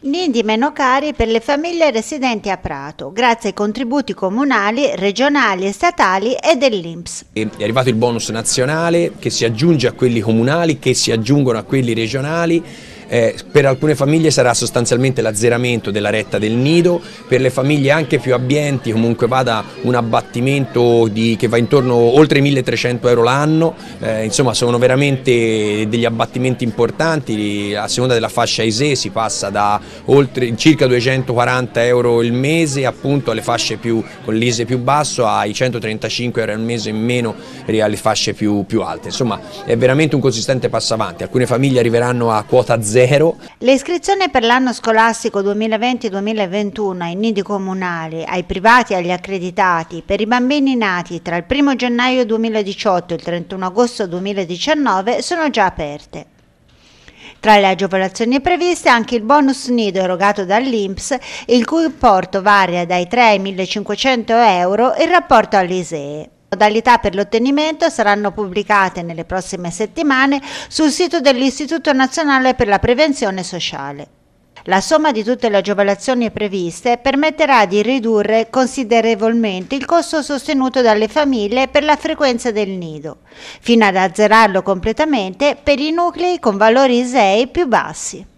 Nindi meno cari per le famiglie residenti a Prato, grazie ai contributi comunali, regionali e statali e dell'Inps. È arrivato il bonus nazionale che si aggiunge a quelli comunali, che si aggiungono a quelli regionali eh, per alcune famiglie sarà sostanzialmente l'azzeramento della retta del nido, per le famiglie anche più abbienti comunque vada un abbattimento di, che va intorno oltre 1300 euro l'anno, eh, insomma sono veramente degli abbattimenti importanti, a seconda della fascia ISE si passa da oltre, circa 240 euro il mese appunto alle fasce più, con l'ISE più basso ai 135 euro al mese in meno alle fasce più, più alte, insomma è veramente un consistente passo avanti, alcune famiglie arriveranno a quota zero zero. L'iscrizione per l'anno scolastico 2020-2021 ai nidi comunali ai privati e agli accreditati per i bambini nati tra il 1 gennaio 2018 e il 31 agosto 2019 sono già aperte. Tra le agevolazioni previste anche il bonus nido erogato dall'INPS, il cui importo varia dai 3 ai 1.500 euro in rapporto all'ISEE modalità per l'ottenimento saranno pubblicate nelle prossime settimane sul sito dell'Istituto Nazionale per la Prevenzione Sociale. La somma di tutte le agevolazioni previste permetterà di ridurre considerevolmente il costo sostenuto dalle famiglie per la frequenza del nido, fino ad azzerarlo completamente per i nuclei con valori ISEE più bassi.